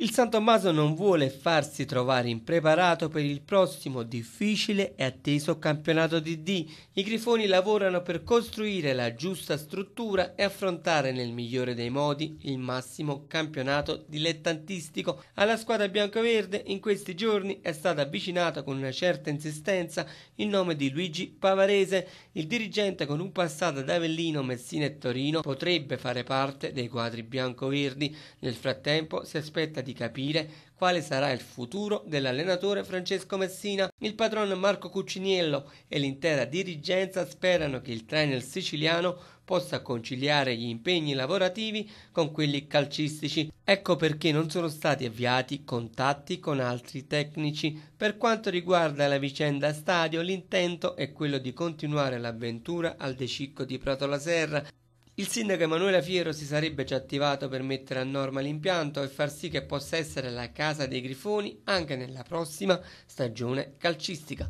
Il San Tommaso non vuole farsi trovare impreparato per il prossimo difficile e atteso campionato di D. I Grifoni lavorano per costruire la giusta struttura e affrontare nel migliore dei modi il massimo campionato dilettantistico. Alla squadra biancoverde in questi giorni è stato avvicinato con una certa insistenza il nome di Luigi Pavarese. Il dirigente con un passato da Avellino, Messina e Torino potrebbe fare parte dei quadri biancoverdi. Nel frattempo si aspetta di di capire quale sarà il futuro dell'allenatore Francesco Messina. Il padron Marco Cucciniello e l'intera dirigenza sperano che il trainer siciliano possa conciliare gli impegni lavorativi con quelli calcistici. Ecco perché non sono stati avviati contatti con altri tecnici. Per quanto riguarda la vicenda stadio, l'intento è quello di continuare l'avventura al decicco di Prato la Serra, il sindaco Emanuele Fiero si sarebbe già attivato per mettere a norma l'impianto e far sì che possa essere la casa dei grifoni anche nella prossima stagione calcistica.